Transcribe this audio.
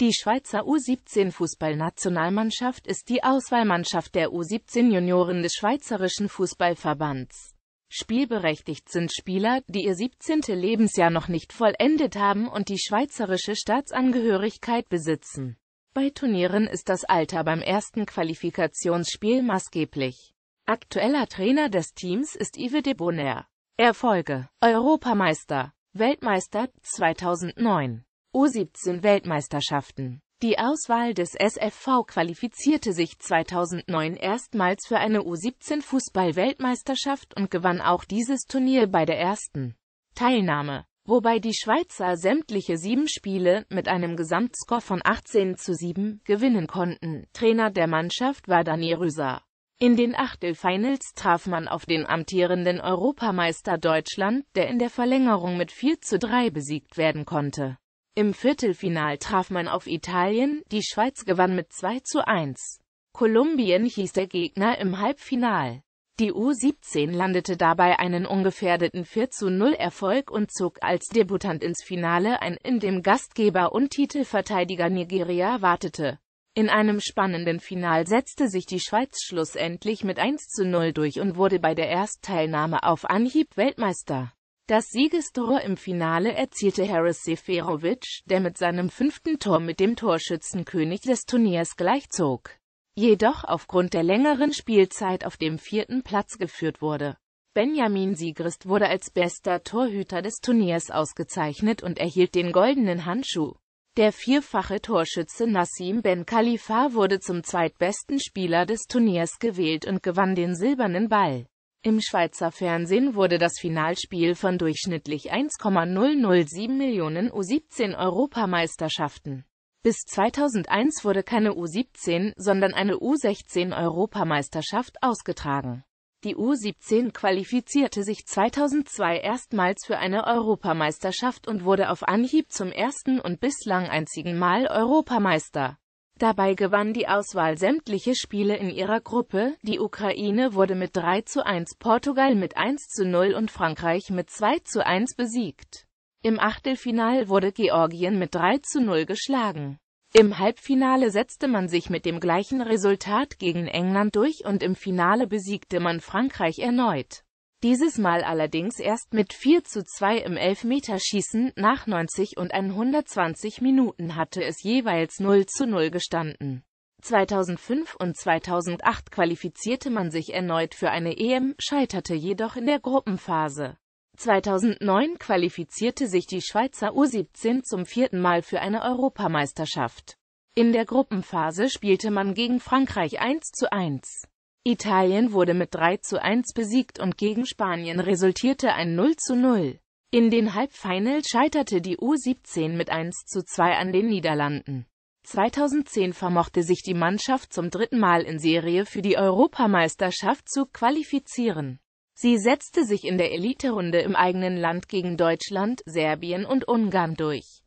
Die Schweizer U-17-Fußballnationalmannschaft ist die Auswahlmannschaft der U-17-Junioren des Schweizerischen Fußballverbands. Spielberechtigt sind Spieler, die ihr 17. Lebensjahr noch nicht vollendet haben und die schweizerische Staatsangehörigkeit besitzen. Bei Turnieren ist das Alter beim ersten Qualifikationsspiel maßgeblich. Aktueller Trainer des Teams ist Yves de Bonner. Erfolge Europameister, Weltmeister 2009 U17-Weltmeisterschaften. Die Auswahl des SFV qualifizierte sich 2009 erstmals für eine U17-Fußball-Weltmeisterschaft und gewann auch dieses Turnier bei der ersten Teilnahme, wobei die Schweizer sämtliche sieben Spiele mit einem Gesamtscore von 18 zu 7 gewinnen konnten. Trainer der Mannschaft war Dani Rüser. In den Achtelfinals traf man auf den amtierenden Europameister Deutschland, der in der Verlängerung mit 4 zu 3 besiegt werden konnte. Im Viertelfinal traf man auf Italien, die Schweiz gewann mit 2 zu 1. Kolumbien hieß der Gegner im Halbfinal. Die U17 landete dabei einen ungefährdeten 4 zu 0 Erfolg und zog als Debutant ins Finale ein, in dem Gastgeber und Titelverteidiger Nigeria wartete. In einem spannenden Final setzte sich die Schweiz schlussendlich mit 1 zu 0 durch und wurde bei der Erstteilnahme auf Anhieb Weltmeister. Das Siegestor im Finale erzielte Harris Seferovic, der mit seinem fünften Tor mit dem Torschützenkönig des Turniers gleichzog. Jedoch aufgrund der längeren Spielzeit auf dem vierten Platz geführt wurde. Benjamin Siegrist wurde als bester Torhüter des Turniers ausgezeichnet und erhielt den goldenen Handschuh. Der vierfache Torschütze Nassim Ben Khalifa wurde zum zweitbesten Spieler des Turniers gewählt und gewann den silbernen Ball. Im Schweizer Fernsehen wurde das Finalspiel von durchschnittlich 1,007 Millionen U-17-Europameisterschaften. Bis 2001 wurde keine U-17, sondern eine U-16-Europameisterschaft ausgetragen. Die U-17 qualifizierte sich 2002 erstmals für eine Europameisterschaft und wurde auf Anhieb zum ersten und bislang einzigen Mal Europameister Dabei gewann die Auswahl sämtliche Spiele in ihrer Gruppe, die Ukraine wurde mit 3 zu 1, Portugal mit 1 zu 0 und Frankreich mit 2 zu 1 besiegt. Im Achtelfinal wurde Georgien mit 3 zu 0 geschlagen. Im Halbfinale setzte man sich mit dem gleichen Resultat gegen England durch und im Finale besiegte man Frankreich erneut. Dieses Mal allerdings erst mit 4 zu 2 im Elfmeterschießen, nach 90 und 120 Minuten hatte es jeweils 0 zu 0 gestanden. 2005 und 2008 qualifizierte man sich erneut für eine EM, scheiterte jedoch in der Gruppenphase. 2009 qualifizierte sich die Schweizer U17 zum vierten Mal für eine Europameisterschaft. In der Gruppenphase spielte man gegen Frankreich 1 zu 1. Italien wurde mit 3 zu 1 besiegt und gegen Spanien resultierte ein 0 zu 0. In den Halbfinal scheiterte die U17 mit 1 zu 2 an den Niederlanden. 2010 vermochte sich die Mannschaft zum dritten Mal in Serie für die Europameisterschaft zu qualifizieren. Sie setzte sich in der Eliterunde im eigenen Land gegen Deutschland, Serbien und Ungarn durch.